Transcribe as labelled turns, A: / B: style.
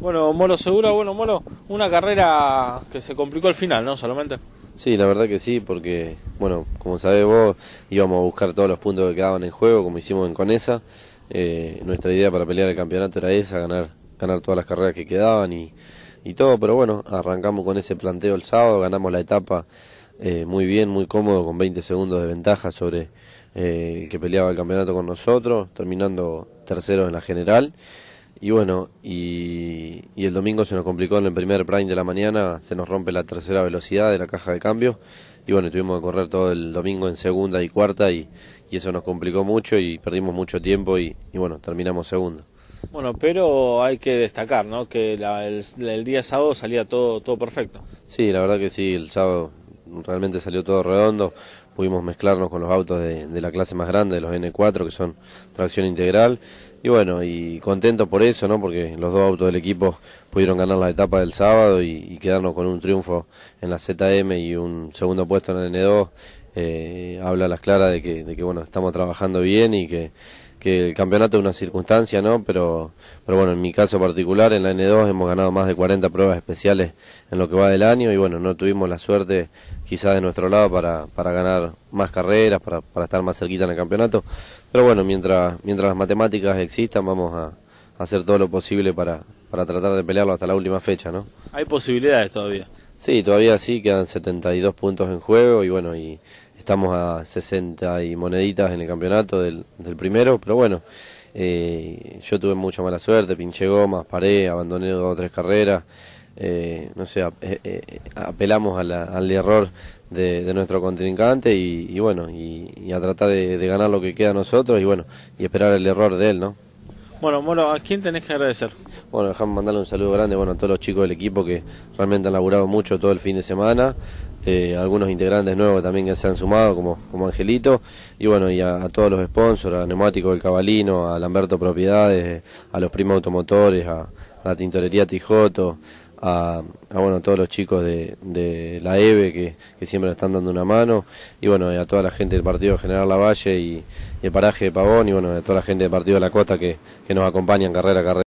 A: Bueno, Molo seguro. bueno, Molo, una carrera que se complicó al final, ¿no? Solamente.
B: Sí, la verdad que sí, porque, bueno, como sabés vos, íbamos a buscar todos los puntos que quedaban en juego, como hicimos en Conesa. Eh, nuestra idea para pelear el campeonato era esa, ganar, ganar todas las carreras que quedaban y, todo, pero bueno, arrancamos con ese planteo el sábado, ganamos la etapa eh, muy bien, muy cómodo, con 20 segundos de ventaja sobre eh, el que peleaba el campeonato con nosotros, terminando tercero en la general. Y bueno, y, el domingo se nos complicó en el primer prime de la mañana, se nos rompe la tercera velocidad de la caja de cambio. Y bueno, tuvimos que correr todo el domingo en segunda y cuarta y, eso nos complicó mucho y perdimos mucho tiempo y, bueno, terminamos segundo.
A: Bueno, pero hay que destacar, ¿no? Que el, día sábado salía todo, todo perfecto.
B: Sí, la verdad que sí, el sábado realmente salió todo redondo, pudimos mezclarnos con los autos de, la clase más grande, los N4, que son tracción integral, y bueno, y contento por eso, ¿no? porque los dos autos del equipo pudieron ganar la etapa del sábado y, quedarnos con un triunfo en la ZM y un segundo puesto en el N2, eh, habla a las claras de que, de que bueno, estamos trabajando bien y que que el campeonato es una circunstancia, ¿no? Pero, pero bueno, en mi caso particular, en la N2 hemos ganado más de 40 pruebas especiales en lo que va del año y bueno, no tuvimos la suerte quizás de nuestro lado para, para ganar más carreras, para, estar más cerquita en el campeonato. Pero bueno, mientras, mientras las matemáticas existan, vamos a, hacer todo lo posible para, para tratar de pelearlo hasta la última fecha, ¿no?
A: Hay posibilidades todavía.
B: Sí, todavía sí, quedan 72 puntos en juego y bueno, y estamos a 60 y moneditas en el campeonato del, primero, pero bueno, eh, yo tuve mucha mala suerte, pinché gomas, paré, abandoné dos o tres carreras, eh, no sé, eh, apelamos a al error de, nuestro contrincante y, bueno, y, a tratar de, ganar lo que queda a nosotros y bueno, y esperar el error de él, ¿no?
A: Bueno, Moro, ¿a quién tenés que agradecer?
B: Bueno, dejamos mandarle un saludo grande bueno, a todos los chicos del equipo que realmente han laburado mucho todo el fin de semana, eh, algunos integrantes nuevos también que se han sumado, como, como Angelito, y bueno, y a, todos los sponsors, a Neumático del Cabalino, a Lamberto Propiedades, a los primos automotores, a, la tintorería Tijoto, a, bueno, todos los chicos de, la EVE e que, que, siempre están dando una mano, y bueno, a toda la gente del partido General Lavalle y, y el paraje de Pavón, y bueno, a toda la gente del partido de la Costa que, que nos acompañan carrera a carrera.